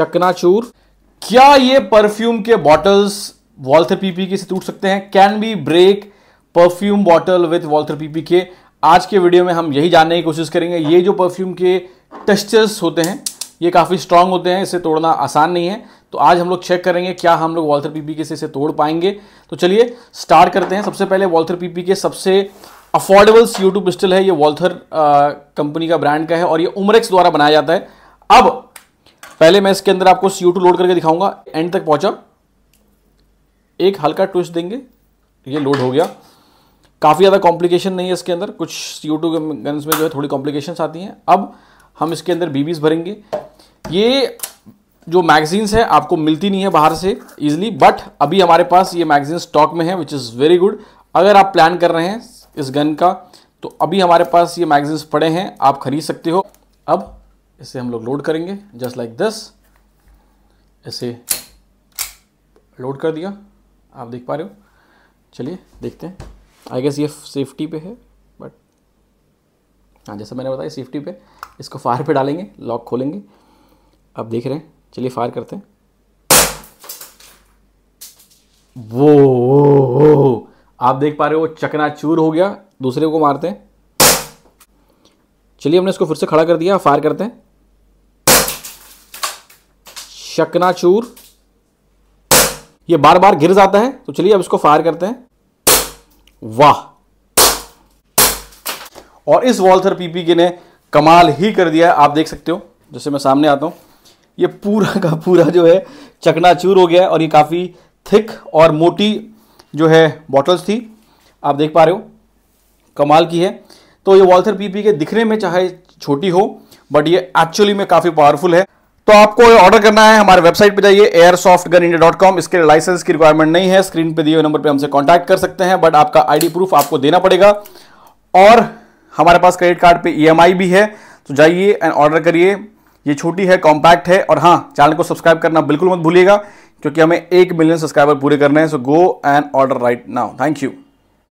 चकनाचूर क्या ये परफ्यूम के बॉटल्स वॉल्थर पीपी के से टूट सकते हैं can be break perfume bottle with Walther PP के आज के वीडियो में हम यही जानने की कोशिश करेंगे ये जो परफ्यूम के टेस्टर्स होते हैं ये काफ़ी स्ट्रांग होते हैं इसे तोड़ना आसान नहीं है तो आज हम लोग चेक करेंगे क्या हम लोग वॉल्थर पीपी के से इसे तोड़ पाएंगे तो चलिए स्टार्ट करते हैं सबसे पहले वॉल्थर पीपी के सबसे अफोर्डेबल सी यू पिस्टल है ये वॉल्थर कंपनी का ब्रांड का है और ये उमरेक्स द्वारा बनाया जाता है अब पहले मैं इसके अंदर आपको सी लोड करके दिखाऊंगा एंड तक पहुंचा एक हल्का ट्विस्ट देंगे ये लोड हो गया काफ़ी ज़्यादा कॉम्प्लिकेशन नहीं है इसके अंदर कुछ सी ओ टू गन्स में जो है थोड़ी कॉम्प्लिकेशंस आती हैं अब हम इसके अंदर बीबीज भरेंगे ये जो मैगजीन्स हैं आपको मिलती नहीं है बाहर से ईजिली बट अभी हमारे पास ये मैगजीन स्टॉक में है विच इज़ वेरी गुड अगर आप प्लान कर रहे हैं इस गन का तो अभी हमारे पास ये मैगजीन्स पड़े हैं आप खरीद सकते हो अब इसे हम लोग लोड करेंगे जस्ट लाइक दिस इसे लोड कर दिया आप देख पा रहे हो चलिए देखते हैं आई गेस ये सेफ्टी पे है बट हाँ जैसा मैंने बताया सेफ्टी पे इसको फायर पे डालेंगे लॉक खोलेंगे आप देख रहे हैं चलिए फायर करते हैं वो, वो, वो आप देख पा रहे हो चकना चूर हो गया दूसरे को मारते हैं चलिए हमने इसको फिर से खड़ा कर दिया फायर करते हैं चकनाचूर ये बार बार गिर जाता है तो चलिए अब इसको फायर करते हैं वाह और इस वॉल्थर पीपी के ने कमाल ही कर दिया है आप देख सकते हो जैसे मैं सामने आता हूं ये पूरा का पूरा जो है चकनाचूर हो गया है और ये काफ़ी थिक और मोटी जो है बॉटल्स थी आप देख पा रहे हो कमाल की है तो ये वॉल्थर पीपी के दिखने में चाहे छोटी हो बट ये एक्चुअली में काफ़ी पावरफुल है तो आपको ऑर्डर करना है हमारे वेबसाइट पे जाइए air soft gun India dot com इसके लाइसेंस की रिक्वायरमेंट नहीं है स्क्रीन पे दिए हुए नंबर पे हमसे कांटेक्ट कर सकते हैं बट आपका आईडी प्रूफ आपको देना पड़ेगा और हमारे पास क्रेडिट कार्ड पे ईएमआई e भी है तो जाइए एंड ऑर्डर करिए ये छोटी है कॉम्पैक्ट है और हाँ चैनल को सब्सक्राइब करना बिल्कुल मत भूलिएगा क्योंकि हमें एक मिलियन सब्सक्राइबर पूरे करने हैं so go and order right now thank you